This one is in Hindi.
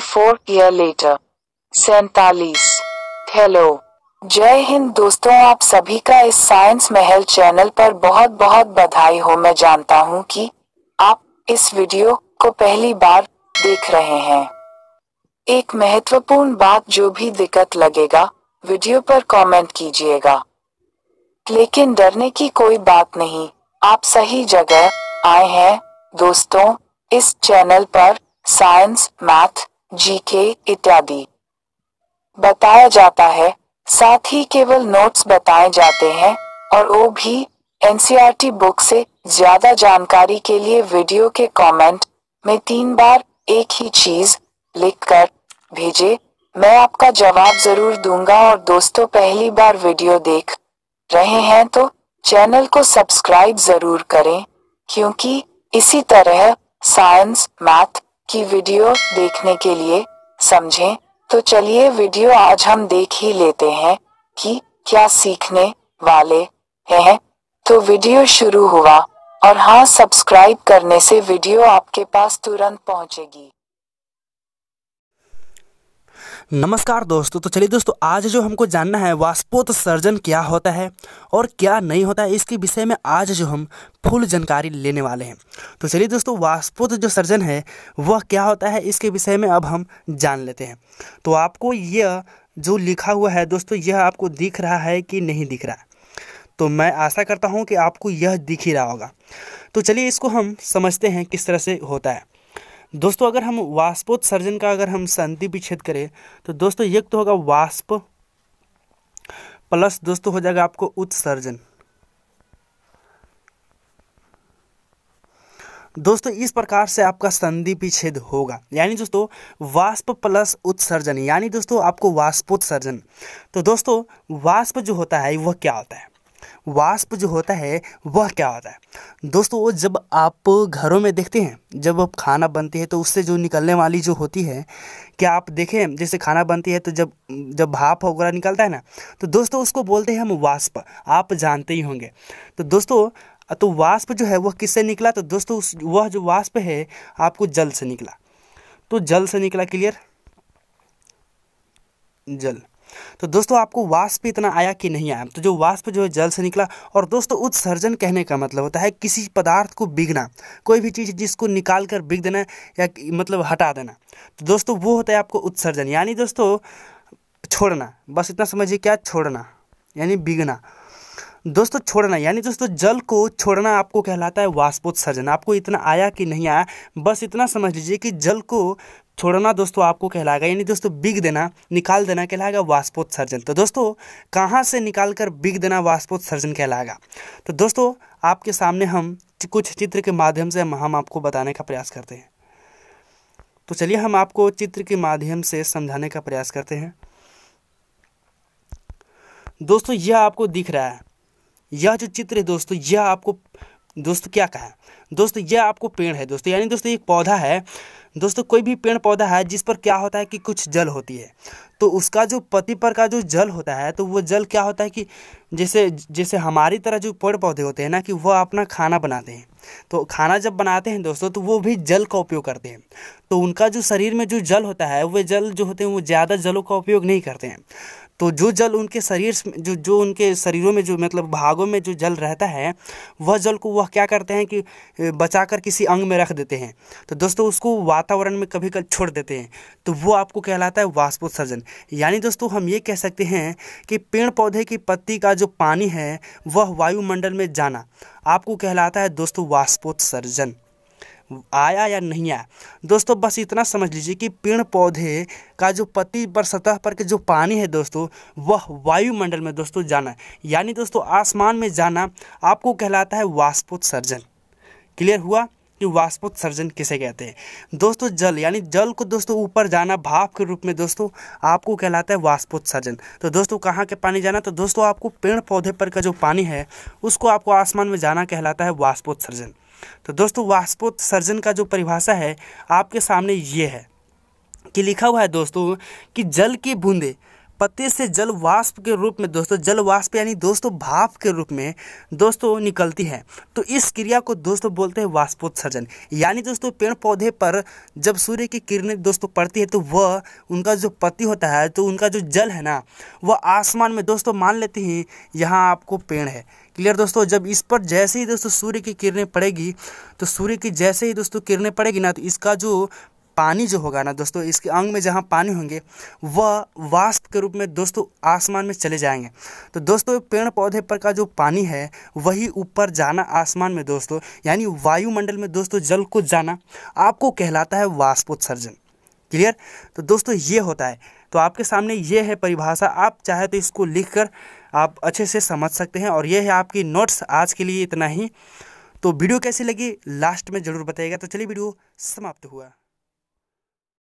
फोर ईयर लेटर सैतालीस हेलो जय हिंद दोस्तों आप सभी का इस साइंस महल चैनल पर बहुत बहुत बधाई हो मैं जानता हूँ कि आप इस वीडियो को पहली बार देख रहे हैं एक महत्वपूर्ण बात जो भी दिक्कत लगेगा वीडियो पर कमेंट कीजिएगा लेकिन डरने की कोई बात नहीं आप सही जगह आए हैं दोस्तों इस चैनल पर साइंस मैथ जीके इत्यादि बताया जाता है साथ ही केवल नोट्स बताए जाते हैं और वो भी एनसीईआरटी बुक e से ज्यादा जानकारी के लिए वीडियो के कमेंट में तीन बार एक ही चीज लिखकर भेजे मैं आपका जवाब जरूर दूंगा और दोस्तों पहली बार वीडियो देख रहे हैं तो चैनल को सब्सक्राइब जरूर करें क्योंकि इसी तरह साइंस मैथ की वीडियो देखने के लिए समझें तो चलिए वीडियो आज हम देख ही लेते हैं कि क्या सीखने वाले हैं तो वीडियो शुरू हुआ और हाँ सब्सक्राइब करने से वीडियो आपके पास तुरंत पहुंचेगी नमस्कार दोस्तों तो चलिए दोस्तों आज जो हमको जानना है वास्पोत सर्जन क्या होता है और क्या नहीं होता है इसके विषय में आज जो हम फुल जानकारी लेने वाले हैं तो चलिए दोस्तों वास्पोत जो सर्जन है वह क्या होता है इसके विषय में अब हम जान लेते हैं तो आपको यह जो लिखा हुआ है दोस्तों यह आपको दिख रहा है कि नहीं दिख रहा तो मैं आशा करता हूँ कि आपको यह दिख ही रहा होगा तो चलिए इसको हम समझते हैं किस तरह से होता है दोस्तों अगर हम वाष्पोत्सर्जन का अगर हम संधि विच्छेद करें तो दोस्तों एक तो होगा वाष्प प्लस दोस्तों हो जाएगा आपको उत्सर्जन दोस्तों इस प्रकार से आपका संधि विच्छेद होगा यानी दोस्तों वाष्प प्लस उत्सर्जन यानी दोस्तों आपको वाष्पोत्सर्जन तो दोस्तों वाष्प जो होता है वह क्या होता है वास्प जो होता है वह क्या होता है दोस्तों जब आप घरों में देखते हैं जब आप खाना बनते हैं तो उससे जो निकलने वाली जो होती है क्या आप देखें जैसे खाना बनती है तो जब जब भाप वगैरह निकलता है ना तो दोस्तों उसको बोलते हैं हम वास्प आप जानते ही होंगे तो दोस्तों तो वाष्प जो है वह किससे निकला तो दोस्तों उस वह जो वाष्प है आपको जल से निकला तो जल से निकला क्लियर जल तो दोस्तों आपको वाष्प इतना आया कि नहीं आया तो जो वाष्प जो है जल से निकला और दोस्तों उत्सर्जन कहने का मतलब होता है किसी पदार्थ को बिगना कोई भी चीज़ जिसको निकाल कर बिग देना या मतलब हटा देना तो दोस्तों वो होता है आपको उत्सर्जन यानी दोस्तों छोड़ना बस इतना समझिए क्या छोड़ना यानी बिगना दोस्तों छोड़ना यानी दोस्तों जल को छोड़ना आपको कहलाता है वाष्पोत्सर्जन आपको इतना आया कि नहीं आया बस इतना समझ लीजिए कि जल को छोड़ना दोस्तों आपको कहलाएगा यानी दोस्तों बिग देना निकाल देना कहलाएगा वाष्पोत्सर्जन तो दोस्तों कहाँ से निकाल कर बिग देना वाष्पोत्सर्जन कहलाएगा तो दोस्तों आपके सामने हम कुछ चित्र के माध्यम से हम आपको बताने का प्रयास करते हैं तो चलिए हम आपको चित्र के माध्यम से समझाने का प्रयास करते हैं दोस्तों यह आपको दिख रहा है यह जो चित्र है दोस्तों यह आपको दोस्तों क्या कहा दोस्त यह आपको पेड़ है दोस्तों यानी दोस्तों एक पौधा है दोस्तों कोई भी पेड़ पौधा है जिस पर क्या होता है कि कुछ जल होती है तो उसका जो पति पर का जो जल होता है तो वो जल क्या होता है कि जैसे जैसे हमारी तरह जो पेड़ पौधे होते हैं ना कि वह अपना खाना बनाते हैं तो खाना जब बनाते हैं दोस्तों तो वो भी जल का उपयोग करते हैं तो उनका जो शरीर में जो जल होता है वह जल जो होते हैं वो ज़्यादा जलों का उपयोग नहीं करते हैं तो जो जल उनके शरीर जो जो उनके शरीरों में जो मतलब भागों में जो जल रहता है वह जल को वह क्या करते हैं कि बचाकर किसी अंग में रख देते हैं तो दोस्तों उसको वातावरण में कभी कभी छोड़ देते हैं तो वो आपको कहलाता है वाष्पोत्सर्जन यानी दोस्तों हम ये कह सकते हैं कि पेड़ पौधे की पत्ती का जो पानी है वह वायुमंडल में जाना आपको कहलाता है दोस्तों वाष्पोत्सर्जन आया या नहीं आया दोस्तों बस इतना समझ लीजिए कि पेड़ पौधे का जो पति पर सतह पर के जो पानी है दोस्तों वह वायुमंडल में दोस्तों जाना यानी दोस्तों आसमान में जाना आपको कहलाता है वाष्पोत्सर्जन क्लियर हुआ कि वाष्पोत्सर्जन किसे कहते हैं दोस्तों जल यानी जल को दोस्तों ऊपर जाना भाप के रूप में दोस्तों आपको कहलाता है वाष्पोत्सर्जन तो दोस्तों कहाँ के पानी जाना तो दोस्तों आपको पेड़ पौधे पर का जो पानी है उसको आपको आसमान में जाना कहलाता है वाष्पोत्सर्जन तो दोस्तों वाष्पोत्सर्जन का जो परिभाषा है आपके सामने ये है कि लिखा हुआ है दोस्तों कि जल की बूंदें पत्ते से जल वाष्प के रूप में दोस्तों जल वाष्प यानी दोस्तों भाप के रूप में दोस्तों निकलती है तो इस क्रिया को दोस्तों बोलते हैं वाष्पोत्सर्जन यानी दोस्तों पेड़ पौधे पर जब सूर्य की किरणें दोस्तों पड़ती है तो वह उनका जो पत्ती होता है तो उनका जो जल है ना वह आसमान में दोस्तों मान लेते हैं यहाँ आपको पेड़ है क्लियर दोस्तों जब इस पर जैसे ही दोस्तों सूर्य की किरणें पड़ेगी तो सूर्य की जैसे ही दोस्तों किरणें पड़ेगी ना तो इसका जो पानी जो होगा ना दोस्तों इसके अंग में जहाँ पानी होंगे वह वाष्प के रूप में दोस्तों आसमान में चले जाएंगे तो दोस्तों पेड़ पौधे पर का जो पानी है वही ऊपर जाना आसमान में दोस्तों यानी वायुमंडल में दोस्तों जल को जाना आपको कहलाता है वाष्पोत्सर्जन क्लियर तो दोस्तों ये होता है तो आपके सामने ये है परिभाषा आप चाहे तो इसको लिख कर आप अच्छे से समझ सकते हैं और ये है आपकी नोट्स आज के लिए इतना ही तो वीडियो कैसी लगी लास्ट में ज़रूर बताइएगा तो चलिए वीडियो समाप्त हुआ